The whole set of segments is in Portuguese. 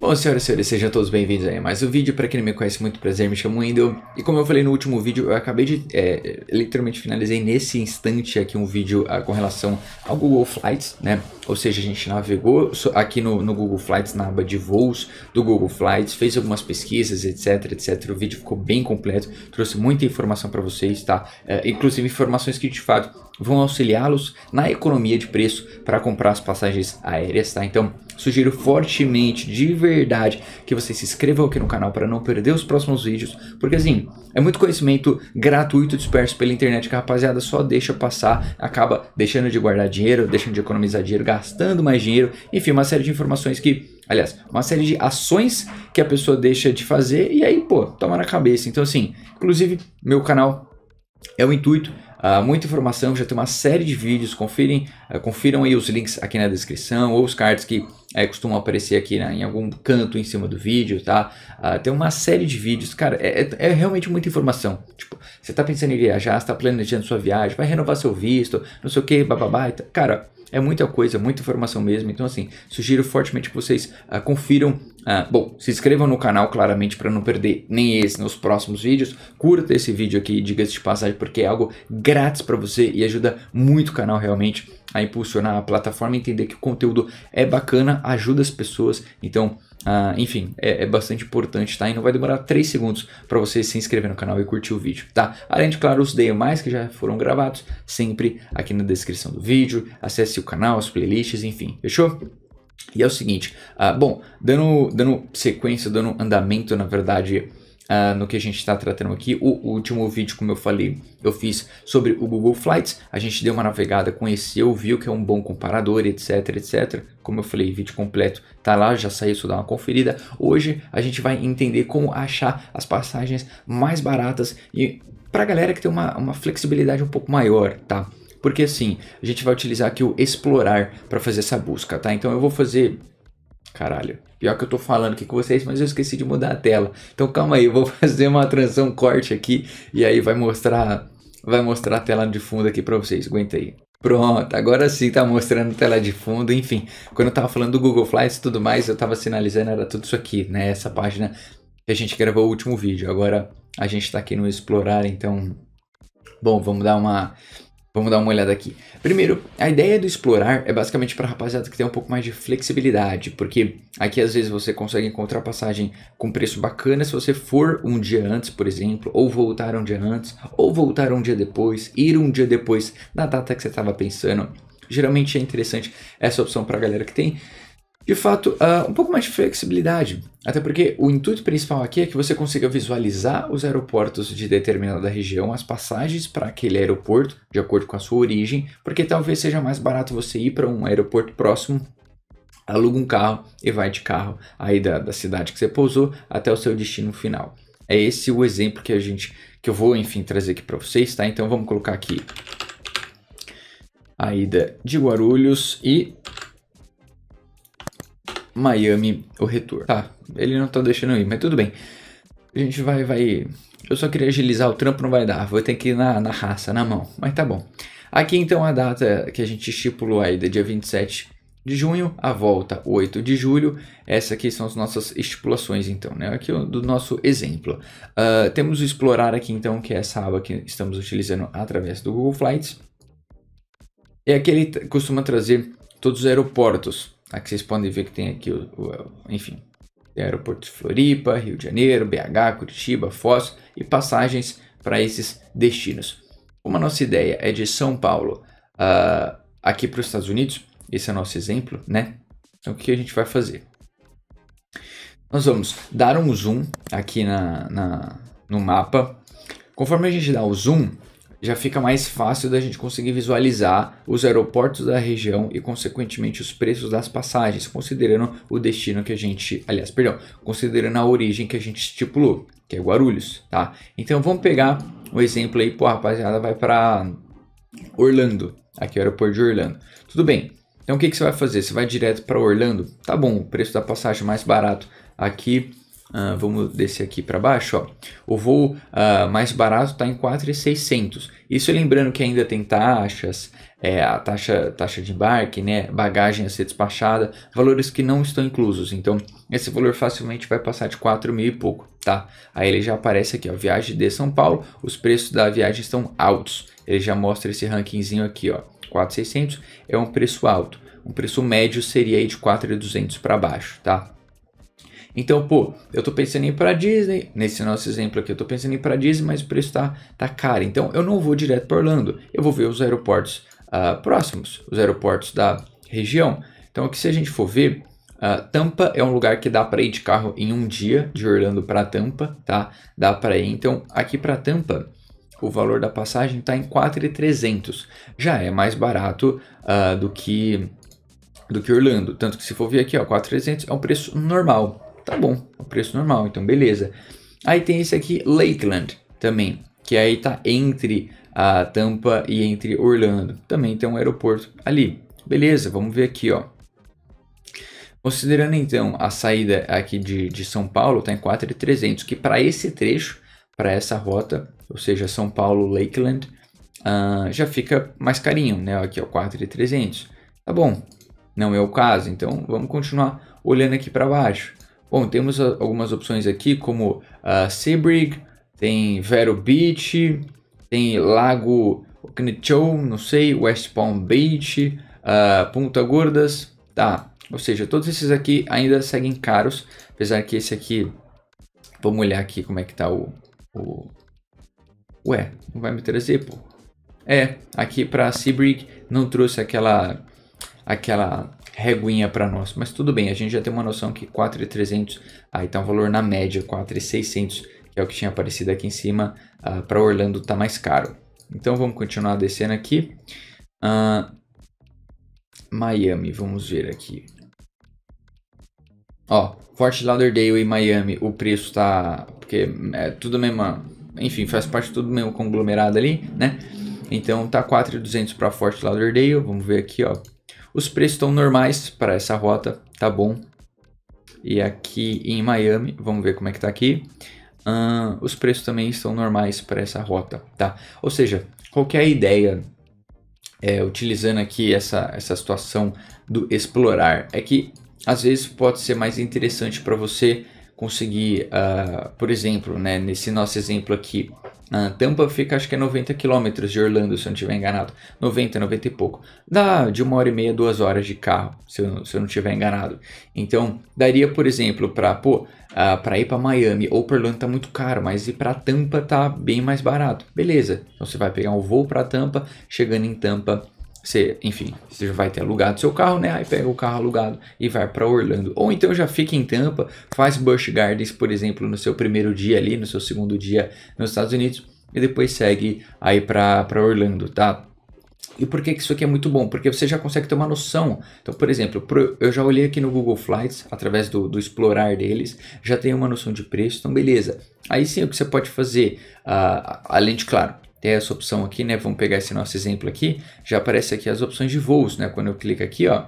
Bom, senhoras e senhores, sejam todos bem-vindos a mais um vídeo. Para quem não me conhece, muito prazer, me chamo Wendel. E como eu falei no último vídeo, eu acabei de, é, literalmente finalizei nesse instante aqui um vídeo ah, com relação ao Google Flights, né? Ou seja, a gente navegou aqui no, no, Google Flights, na aba de voos do Google Flights, fez algumas pesquisas, etc, etc. O vídeo ficou bem completo, trouxe muita informação para vocês, tá? É, inclusive informações que de fato vão auxiliá-los na economia de preço para comprar as passagens aéreas, tá? Então, Sugiro fortemente, de verdade, que você se inscreva aqui no canal para não perder os próximos vídeos, porque assim, é muito conhecimento gratuito disperso pela internet que a rapaziada só deixa passar, acaba deixando de guardar dinheiro, deixando de economizar dinheiro, gastando mais dinheiro, enfim, uma série de informações que aliás, uma série de ações que a pessoa deixa de fazer e aí, pô, toma na cabeça. Então, assim, inclusive, meu canal é o intuito. Uh, muita informação, já tem uma série de vídeos, confirem, uh, ah, confiram aí os links aqui na descrição ou os cards que é, costumam aparecer aqui né, em algum canto em cima do vídeo, tá? Ah, tem uma série de vídeos, cara, é, é, é realmente muita informação. Tipo, você tá pensando em viajar, está planejando sua viagem, vai renovar seu visto, não sei o que, bababá. Cara, é muita coisa, muita informação mesmo. Então, assim, sugiro fortemente que vocês ah, confiram ah, bom, se inscreva no canal claramente para não perder nem esse nos próximos vídeos. Curta esse vídeo aqui, diga-se de passagem, porque é algo grátis para você e ajuda muito o canal realmente a impulsionar a plataforma, entender que o conteúdo é bacana, ajuda as pessoas. Então, ah, enfim, é, é, bastante importante, tá? E não vai demorar 3 segundos para você se inscrever no canal e curtir o vídeo, tá? Além de, claro, os demais que já foram gravados, sempre aqui na descrição do vídeo. Acesse o canal, as playlists, enfim, fechou? E é o seguinte, uh, bom, dando, dando sequência, dando andamento, na verdade, uh, no que a gente está tratando aqui, o, o, último vídeo, como eu falei, eu fiz sobre o Google Flights, a gente deu uma navegada, conheceu, viu que é um bom comparador, etc, etc. Como eu falei, vídeo completo tá lá, já saiu, só dá uma conferida. Hoje a gente vai entender como achar as passagens mais baratas e para a galera que tem uma, uma flexibilidade um pouco maior, tá? porque assim, a gente vai utilizar aqui o explorar para fazer essa busca, tá? Então eu vou fazer Caralho, pior que eu tô falando aqui com vocês, mas eu esqueci de mudar a tela. Então calma aí, eu vou fazer uma transição corte aqui e aí vai mostrar, vai mostrar a tela de fundo aqui para vocês. Aguenta aí. Pronto, agora sim tá mostrando tela de fundo, enfim. Quando eu tava falando do Google Flights e tudo mais, eu tava sinalizando era tudo isso aqui, né? Essa página que a gente gravou o último vídeo. Agora a gente tá aqui no explorar, então bom, vamos dar uma Vamos dar uma olhada aqui. Primeiro, a ideia do explorar é basicamente para rapaziada que tem um pouco mais de flexibilidade, porque aqui às vezes você consegue encontrar passagem com preço bacana se você for um dia antes, por exemplo, ou voltar um dia antes, ou voltar um dia depois, ir um dia depois da data que você estava pensando. Geralmente é interessante essa opção para a galera que tem de fato, uh, um pouco mais de flexibilidade. Até porque o intuito principal aqui é que você consiga visualizar os aeroportos de determinada região, as passagens para aquele aeroporto, de acordo com a sua origem, porque talvez seja mais barato você ir para um aeroporto próximo aluga um carro e vai de carro aí da, da, cidade que você pousou até o seu destino final. É esse o exemplo que a gente que eu vou enfim trazer aqui para vocês, tá? Então vamos colocar aqui a ida de Guarulhos e Miami o retorno. Tá, ele não tá deixando ir, mas tudo bem. A gente vai, vai. Eu só queria agilizar, o trampo não vai dar, vou ter que ir na, na raça, na mão, mas tá bom. Aqui então a data que a gente estipulou aí, dia 27 de junho, a volta 8 de julho. Essa aqui são as nossas estipulações, então, né? Aqui do nosso exemplo. Uh, temos o explorar aqui, então, que é essa aba que estamos utilizando através do Google Flights. E aqui ele costuma trazer todos os aeroportos Aqui tá, vocês podem ver que tem aqui, o, o enfim, aeroporto de Floripa, Rio de Janeiro, BH, Curitiba, Foz e passagens para esses destinos. Como a nossa ideia é de São Paulo uh, aqui para os Estados Unidos, esse é o nosso exemplo, né? Então o que a gente vai fazer? Nós vamos dar um zoom aqui na, na, no mapa. Conforme a gente dá o zoom, já fica mais fácil da gente conseguir visualizar os aeroportos da região e, consequentemente, os preços das passagens, considerando o destino que a gente, aliás, perdão, considerando a origem que a gente estipulou, que é Guarulhos, tá? Então vamos pegar um exemplo aí, pô, rapaziada, vai para Orlando, aqui é o aeroporto de Orlando. Tudo bem. Então o que, que você vai fazer? Você vai direto para Orlando? Tá bom, o preço da passagem mais barato aqui Uh, vamos descer aqui para baixo. Ó. O voo uh, mais barato está em 4,600. Isso lembrando que ainda tem taxas, é, a taxa, taxa de embarque, né, bagagem a ser despachada, valores que não estão inclusos. Então, esse valor facilmente vai passar de 4 mil e pouco. Tá? Aí ele já aparece aqui, ó, viagem de São Paulo, os preços da viagem estão altos. Ele já mostra esse rankingzinho aqui, ó, 4,600 é um preço alto. Um preço médio seria aí de 4,200 para baixo, tá? Então, pô, eu tô pensando em ir pra Disney, nesse nosso exemplo aqui, eu tô pensando em ir pra Disney, mas o preço tá, tá caro. Então, eu não vou direto para Orlando, eu vou ver os aeroportos uh, próximos, os aeroportos da região. Então, aqui se a gente for ver, Uh, Tampa é um lugar que dá para ir de carro em um dia, de Orlando para Tampa, tá? Dá para ir. Então, aqui para Tampa, o valor da passagem está em 4,300. Já é mais barato uh, do que do que Orlando. Tanto que se for ver aqui, ó, 4,300 é um preço normal, Tá bom, o preço normal, então beleza. Aí tem esse aqui, Lakeland, também, que aí tá entre a Tampa e entre Orlando. Também tem um aeroporto ali. Beleza, vamos ver aqui, ó. Considerando então a saída aqui de, de São Paulo, tá em 4,300, que para esse trecho, para essa rota, ou seja, São Paulo-Lakeland, uh, ah, já fica mais carinho, né? Aqui, ó, 4,300. Tá bom, não é o caso, então vamos continuar olhando aqui para baixo. Bom, temos algumas opções aqui como uh, ah, Sebrig, tem Vero Beach, tem Lago Oknichou, não sei, West Palm Beach, uh, Punta Gordas, tá? Ou seja, todos esses aqui ainda seguem caros, apesar que esse aqui, vamos olhar aqui como é que tá o... o... Ué, não vai me trazer, pô. É, aqui para Seabrig não trouxe aquela aquela reguinha para nós. Mas tudo bem, a gente já tem uma noção que 4,300, aí tá um valor na média, 4,600, que é o que tinha aparecido aqui em cima, uh, ah, para Orlando tá mais caro. Então vamos continuar descendo aqui. Uh, Miami, vamos ver aqui. Ó, Fort Lauderdale e Miami, o preço tá... Porque é tudo mesmo... Enfim, faz parte tudo mesmo conglomerado ali, né? Então tá 4.200 para Fort Lauderdale, vamos ver aqui, ó. Os preços estão normais para essa rota, tá bom. E aqui em Miami, vamos ver como é que tá aqui. Uh, os preços também estão normais para essa rota, tá? Ou seja, qualquer é ideia é, utilizando aqui essa, essa situação do explorar é que às vezes pode ser mais interessante para você conseguir, uh, por exemplo, né, nesse nosso exemplo aqui, ah, Tampa fica acho que é 90 quilômetros de Orlando, se eu não estiver enganado. 90, 90 e pouco. Dá de uma hora e meia, duas horas de carro, se eu, se eu não estiver enganado. Então, daria, por exemplo, para pô, ah, para ir para Miami ou para Orlando tá muito caro, mas ir para Tampa tá bem mais barato. Beleza. Então você vai pegar um voo para Tampa, chegando em Tampa você, enfim, você já vai ter alugado seu carro, né? Aí pega o carro alugado e vai para Orlando. Ou então já fica em Tampa, faz Busch Gardens, por exemplo, no seu primeiro dia ali, no seu segundo dia nos Estados Unidos, e depois segue aí para Orlando, tá? E por que isso aqui é muito bom? Porque você já consegue ter uma noção. Então, por exemplo, eu já olhei aqui no Google Flights, através do, do explorar deles, já tem uma noção de preço, então beleza. Aí sim, o que você pode fazer, uh, além de, claro, tem essa opção aqui, né? Vamos pegar esse nosso exemplo aqui. Já aparece aqui as opções de voos, né? Quando eu clico aqui, ó,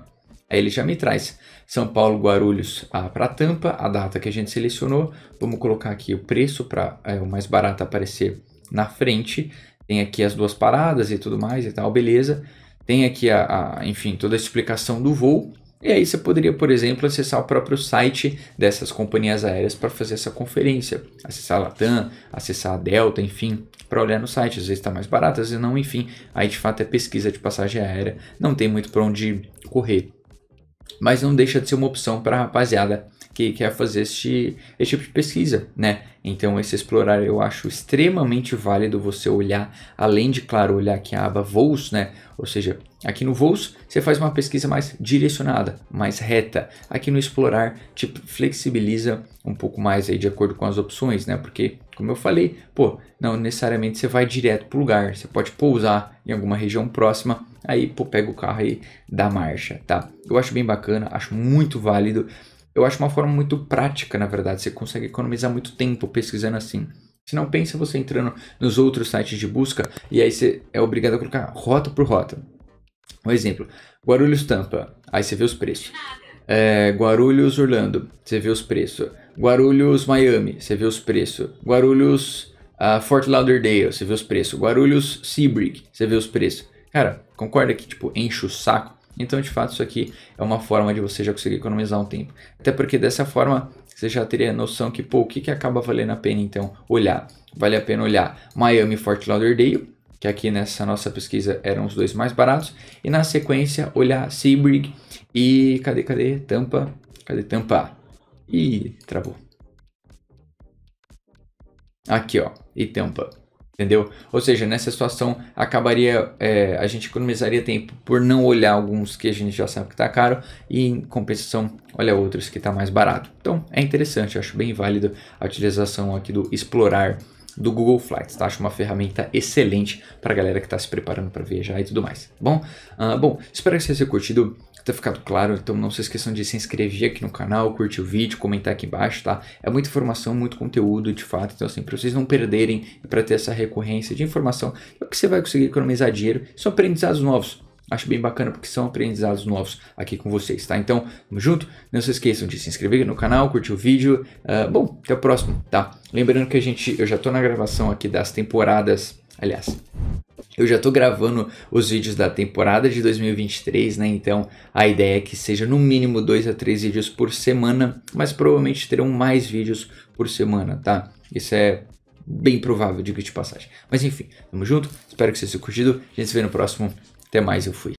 aí ele já me traz São Paulo, Guarulhos ah, para Tampa, a data que a gente selecionou. Vamos colocar aqui o preço para é, o mais barato aparecer na frente. Tem aqui as duas paradas e tudo mais e tal, beleza. Tem aqui a, a enfim, toda a explicação do voo. E aí você poderia, por exemplo, acessar o próprio site dessas companhias aéreas para fazer essa conferência, acessar a Latam, acessar a Delta, enfim, para olhar no site, às vezes está mais barato, às vezes não, enfim, aí de fato é pesquisa de passagem aérea, não tem muito para onde correr. Mas não deixa de ser uma opção para a rapaziada que quer fazer este, tipo de pesquisa, né? Então, esse explorar eu acho extremamente válido você olhar, além de, claro, olhar aqui a aba voos, né? Ou seja, aqui no voos você faz uma pesquisa mais direcionada, mais reta. Aqui no explorar te flexibiliza um pouco mais aí de acordo com as opções, né? Porque, como eu falei, pô, não necessariamente você vai direto para o lugar, você pode pousar em alguma região próxima, aí pô, pega o carro e dá marcha, tá? Eu acho bem bacana, acho muito válido. Eu acho uma forma muito prática, na verdade. Você consegue economizar muito tempo pesquisando assim. Se não pensa você entrando nos outros sites de busca e aí você é obrigado a colocar rota por rota. Um exemplo, Guarulhos Tampa, aí você vê os preços. É, Guarulhos Orlando, você vê os preços. Guarulhos Miami, você vê os preços. Guarulhos uh, Fort Lauderdale, você vê os preços. Guarulhos Seabrig, você vê os preços. Cara, concorda que tipo enche o saco? Então, de fato, isso aqui é uma forma de você já conseguir economizar um tempo. Até porque dessa forma você já teria noção que, pô, o que, que acaba valendo a pena então olhar? Vale a pena olhar Miami Fort Lauderdale, que aqui nessa nossa pesquisa eram os dois mais baratos, e na sequência olhar Sebring e cadê, cadê? Tampa, cadê Tampa? E travou. Aqui ó, e Tampa entendeu? Ou seja, nessa situação acabaria, é, a gente economizaria tempo por não olhar alguns que a gente já sabe que está caro e em compensação olha outros que está mais barato. Então é interessante, acho bem válido a utilização aqui do explorar do Google Flights, tá? Acho uma ferramenta excelente para a galera que está se preparando para viajar e tudo mais. Tá bom, uh, bom, espero que vocês tenham curtido ter ficado claro, então não se esqueçam de se inscrever aqui no canal, curtir o vídeo, comentar aqui embaixo, tá? É muita informação, muito conteúdo de fato, então assim, para vocês não perderem e para ter essa recorrência de informação, é o que você vai conseguir economizar dinheiro, são aprendizados novos. Acho bem bacana porque são aprendizados novos aqui com vocês, tá? Então, tamo junto. Não se esqueçam de se inscrever no canal, curtir o vídeo. Uh, bom, até o próximo, tá? Lembrando que a gente, eu já tô na gravação aqui das temporadas, aliás, eu já estou gravando os vídeos da temporada de 2023, né? Então a ideia é que seja no mínimo dois a três vídeos por semana, mas provavelmente terão mais vídeos por semana, tá? Isso é bem provável, digo de passagem. Mas enfim, tamo junto, espero que vocês tenham curtido. A gente se vê no próximo. Até mais, eu fui.